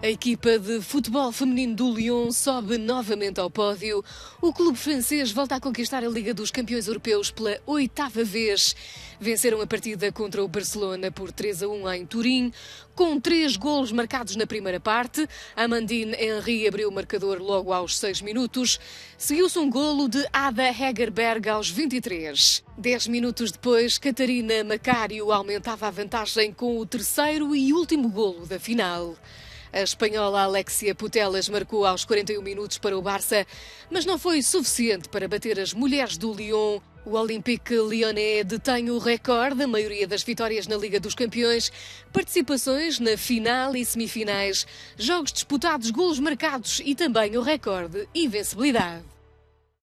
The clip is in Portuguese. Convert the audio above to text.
A equipa de futebol feminino do Lyon sobe novamente ao pódio. O clube francês volta a conquistar a Liga dos Campeões Europeus pela oitava vez. Venceram a partida contra o Barcelona por 3 a 1 em Turim, com três golos marcados na primeira parte. Amandine Henry abriu o marcador logo aos seis minutos. Seguiu-se um golo de Ada Hegerberg aos 23. Dez minutos depois, Catarina Macario aumentava a vantagem com o terceiro e último golo da final. A espanhola Alexia Putelas marcou aos 41 minutos para o Barça, mas não foi suficiente para bater as mulheres do Lyon. O Olympique Lyonnais detém o recorde da maioria das vitórias na Liga dos Campeões, participações na final e semifinais, jogos disputados, golos marcados e também o recorde de invencibilidade.